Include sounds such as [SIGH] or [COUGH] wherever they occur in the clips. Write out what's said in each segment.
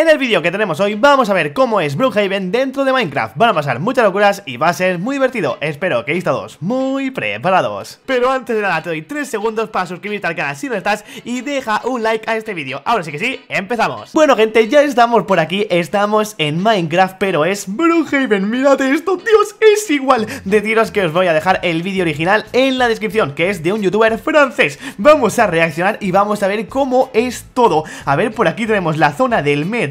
En el vídeo que tenemos hoy vamos a ver cómo es Brookhaven dentro de Minecraft. Van a pasar muchas locuras y va a ser muy divertido. Espero que todos muy preparados. Pero antes de nada te doy 3 segundos para suscribirte al canal si no estás y deja un like a este vídeo. Ahora sí que sí, empezamos. Bueno gente, ya estamos por aquí, estamos en Minecraft, pero es Brookhaven. Mirad esto, Dios, es igual. De tiros que os voy a dejar el vídeo original en la descripción, que es de un youtuber francés. Vamos a reaccionar y vamos a ver cómo es todo. A ver, por aquí tenemos la zona del medio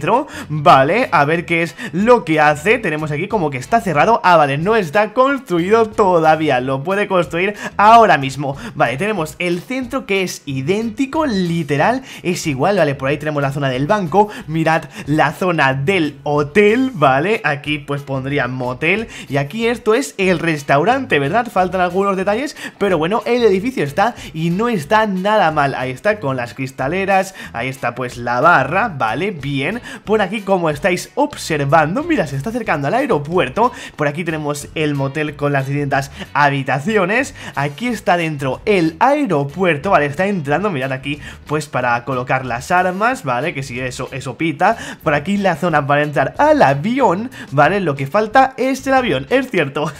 vale, a ver qué es lo que hace, tenemos aquí como que está cerrado, ah, vale, no está construido todavía, lo puede construir ahora mismo, vale, tenemos el centro que es idéntico, literal, es igual, vale, por ahí tenemos la zona del banco, mirad la zona del hotel, vale, aquí pues pondría motel, y aquí esto es el restaurante, ¿verdad? Faltan algunos detalles, pero bueno, el edificio está y no está nada mal, ahí está con las cristaleras, ahí está pues la barra, vale, bien, por aquí como estáis observando Mira, se está acercando al aeropuerto Por aquí tenemos el motel con las distintas habitaciones Aquí está dentro el aeropuerto, vale, está entrando Mirad aquí, pues para colocar las armas, vale, que si eso, eso pita Por aquí la zona para entrar al avión, vale, lo que falta es el avión, es cierto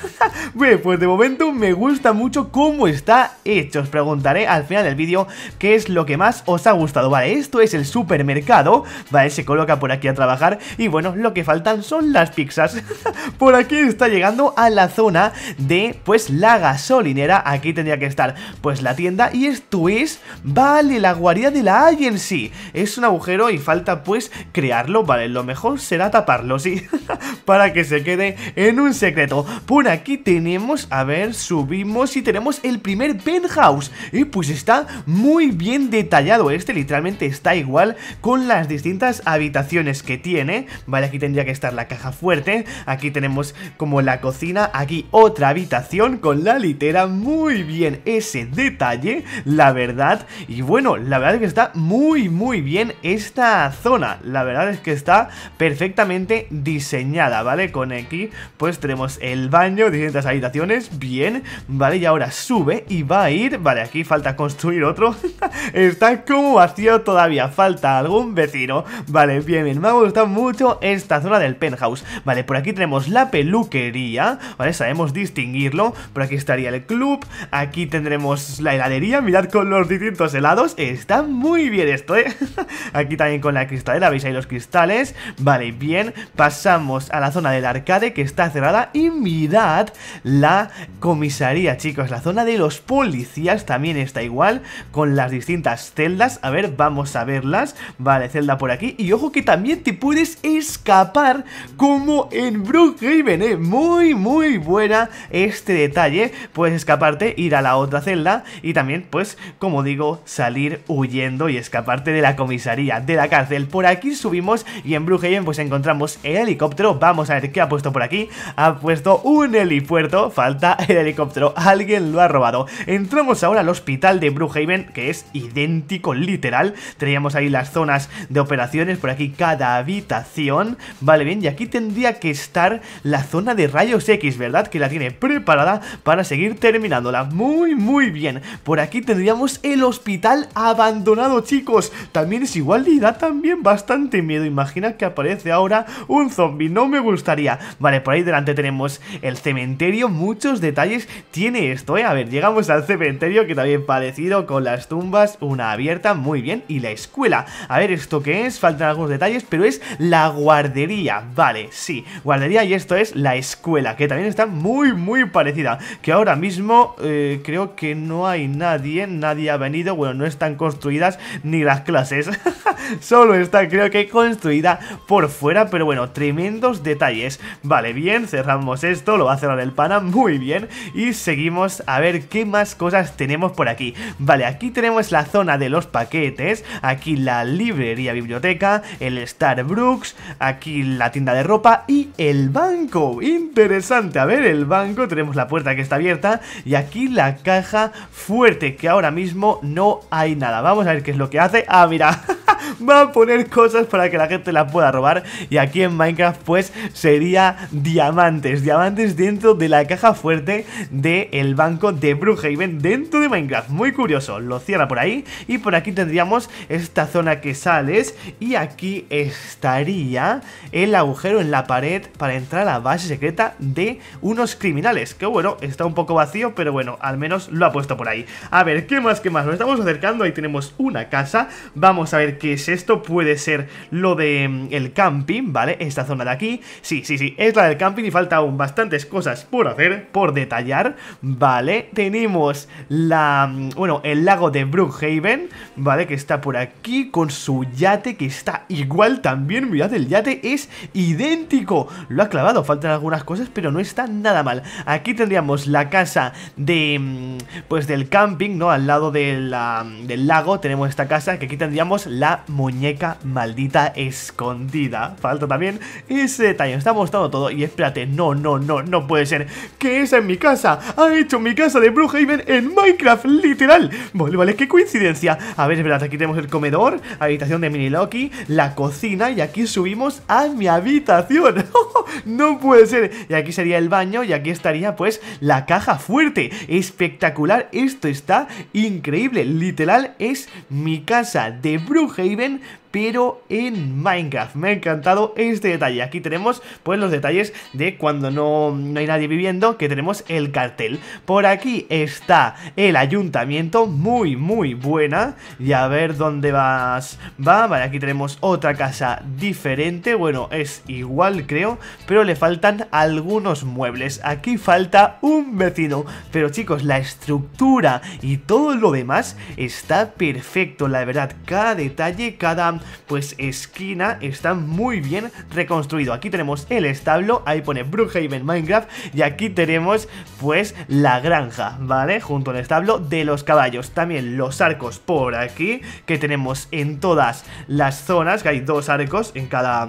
[LAUGHS] Pues de momento me gusta mucho cómo está hecho Os preguntaré al final del vídeo qué es lo que más os ha gustado Vale, esto es el supermercado, vale, se coloca por aquí a trabajar y bueno, lo que faltan son las pizzas. [LAUGHS] por aquí está llegando a la zona de pues la gasolinera, aquí tendría que estar pues la tienda y esto es, vale, la guarida de la agency. Es un agujero y falta pues crearlo, vale, lo mejor será taparlo, sí, [LAUGHS] para que se quede en un secreto. Por aquí tenemos, a ver, subimos y tenemos el primer penthouse. Y pues está muy bien detallado este, literalmente está igual con las distintas habitaciones que tiene, ¿vale? Aquí tendría que estar la caja fuerte, aquí tenemos como la cocina, aquí otra habitación con la litera, muy bien ese detalle, la verdad, y bueno, la verdad es que está muy muy bien esta zona, la verdad es que está perfectamente diseñada, ¿vale? Con aquí pues tenemos el baño, distintas habitaciones, bien, ¿vale? Y ahora sube y va a ir, vale, aquí falta construir otro, [LAUGHS] está como vacío todavía, falta algún vecino, vale, bien, me ha gustado mucho esta zona del penthouse Vale, por aquí tenemos la peluquería, ¿vale? Sabemos distinguirlo Por aquí estaría el club, aquí tendremos la heladería Mirad con los distintos helados, está muy bien esto, ¿eh? [LAUGHS] aquí también con la cristalera, veis ahí los cristales Vale, bien, pasamos a la zona del arcade que está cerrada Y mirad la comisaría, chicos, la zona de los policías también está igual Con las distintas celdas, a ver, vamos a verlas Vale, celda por aquí, y ojo que también te puedes escapar como en Brookhaven, ¿eh? Muy, muy buena este detalle. Puedes escaparte, ir a la otra celda y también, pues, como digo, salir huyendo y escaparte de la comisaría, de la cárcel. Por aquí subimos y en Brookhaven pues encontramos el helicóptero. Vamos a ver qué ha puesto por aquí. Ha puesto un helipuerto, falta el helicóptero. Alguien lo ha robado. Entramos ahora al hospital de Brookhaven, que es idéntico, literal. Teníamos ahí las zonas de operaciones, por aquí cada habitación, vale bien, y aquí tendría que estar la zona de rayos X, ¿verdad? Que la tiene preparada para seguir terminándola, muy muy bien, por aquí tendríamos el hospital abandonado chicos, también es igual y da también bastante miedo, imagina que aparece ahora un zombie, no me gustaría, vale, por ahí delante tenemos el cementerio, muchos detalles tiene esto, ¿eh? A ver, llegamos al cementerio que también parecido con las tumbas, una abierta, muy bien, y la escuela, a ver esto que es, faltan algunos detalles pero es la guardería, vale, sí, guardería y esto es la escuela, que también está muy, muy parecida, que ahora mismo eh, creo que no hay nadie, nadie ha venido, bueno, no están construidas ni las clases, [LAUGHS] solo está creo que construida por fuera, pero bueno, tremendos detalles, vale, bien, cerramos esto, lo va a cerrar el pana, muy bien, y seguimos a ver qué más cosas tenemos por aquí, vale, aquí tenemos la zona de los paquetes, aquí la librería, biblioteca, el Starbucks, aquí la tienda de ropa y el banco. Interesante, a ver, el banco, tenemos la puerta que está abierta y aquí la caja fuerte, que ahora mismo no hay nada. Vamos a ver qué es lo que hace. Ah, mira... [LAUGHS] va a poner cosas para que la gente la pueda robar y aquí en Minecraft pues sería diamantes, diamantes dentro de la caja fuerte del el banco de ven dentro de Minecraft, muy curioso, lo cierra por ahí y por aquí tendríamos esta zona que sales y aquí estaría el agujero en la pared para entrar a la base secreta de unos criminales, que bueno, está un poco vacío, pero bueno, al menos lo ha puesto por ahí. A ver, ¿qué más, qué más? Nos estamos acercando, ahí tenemos una casa, vamos a ver qué es esto, puede ser lo de mm, el camping, ¿vale? Esta zona de aquí, sí, sí, sí, es la del camping y falta aún bastantes cosas por hacer, por detallar, ¿vale? Tenemos la, mm, bueno, el lago de Brookhaven, ¿vale? Que está por aquí con su yate que está igual también, mirad, el yate es idéntico, lo ha clavado, faltan algunas cosas, pero no está nada mal. Aquí tendríamos la casa de, mm, pues del camping, ¿no? Al lado del lago tenemos esta casa, que aquí tendríamos la muñeca maldita escondida. Falta también ese detalle. Está mostrando todo. Y espérate, no, no, no, no puede ser. Que esa es mi casa. Ha hecho mi casa de Brookhaven en Minecraft, literal. Vale, vale, qué coincidencia. A ver, espérate, aquí tenemos el comedor, habitación de Mini Loki, la cocina. Y aquí subimos a mi habitación. [LAUGHS] ¡Oh, oh! no puede ser. Y aquí sería el baño. Y aquí estaría, pues, la caja fuerte. Espectacular. Esto está increíble. Literal, es mi casa de Brookhaven time pero en Minecraft. Me ha encantado este detalle. Aquí tenemos pues los detalles de cuando no, no hay nadie viviendo, que tenemos el cartel. Por aquí está el ayuntamiento, muy, muy buena. Y a ver dónde vas. Va, vale, aquí tenemos otra casa diferente. Bueno, es igual creo, pero le faltan algunos muebles. Aquí falta un vecino. Pero chicos, la estructura y todo lo demás está perfecto. La verdad, cada detalle, cada pues esquina está muy bien reconstruido. Aquí tenemos el establo, ahí pone Brookhaven Minecraft y aquí tenemos pues la granja, ¿vale? Junto al establo de los caballos. También los arcos por aquí que tenemos en todas las zonas, que hay dos arcos en cada,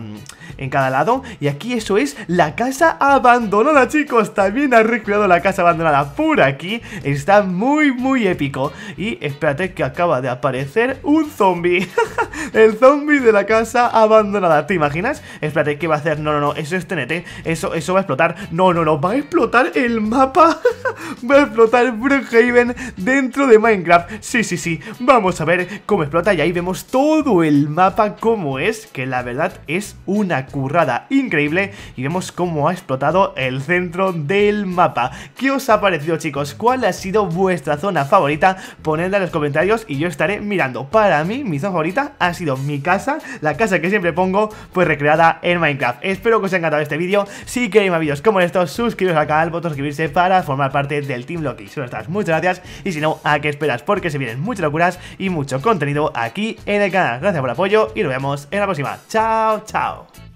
en cada lado. Y aquí eso es la casa abandonada, chicos. También ha recreado la casa abandonada por aquí. Está muy, muy épico. Y espérate que acaba de aparecer un zombie. [LAUGHS] el zombies de la casa abandonada. ¿Te imaginas? Espérate, ¿qué va a hacer? No, no, no, eso es TNT. Eso, eso va a explotar. No, no, no, va a explotar el mapa. [LAUGHS] va a explotar Brookhaven dentro de Minecraft. Sí, sí, sí. Vamos a ver cómo explota y ahí vemos todo el mapa como es, que la verdad es una currada increíble. Y vemos cómo ha explotado el centro del mapa. ¿Qué os ha parecido, chicos? ¿Cuál ha sido vuestra zona favorita? Ponedla en los comentarios y yo estaré mirando. Para mí, mi zona favorita ha sido mi casa, la casa que siempre pongo, pues recreada en Minecraft. Espero que os haya encantado este vídeo. Si queréis más vídeos como estos, suscribiros al canal, botón suscribirse para formar parte del Team Loki. Solo estás, muchas gracias. Y si no, ¿a qué esperas? Porque se vienen muchas locuras y mucho contenido aquí en el canal. Gracias por el apoyo y nos vemos en la próxima. Chao, chao.